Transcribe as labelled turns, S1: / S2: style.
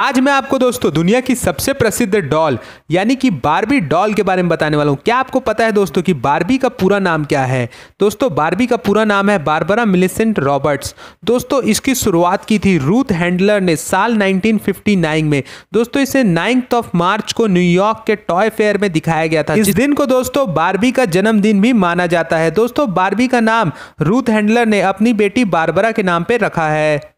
S1: आज मैं आपको दोस्तों दुनिया की सबसे प्रसिद्ध डॉल यानी कि बारबी डॉल के बारे में बताने वाला हूँ क्या आपको पता है दोस्तों कि बारबी का पूरा नाम क्या है दोस्तों बारबी का पूरा नाम है बारबरा मिलिसेंट रॉबर्ट्स दोस्तों इसकी शुरुआत की थी रूथ हैंडलर ने साल 1959 में दोस्तों इसे नाइन्थ ऑफ मार्च को न्यूयॉर्क के टॉय फेयर में दिखाया गया था इस दिन को दोस्तों बारबी का जन्मदिन भी माना जाता है दोस्तों बारबी का नाम रूथ हैंडलर ने अपनी बेटी बारबरा के नाम पर रखा है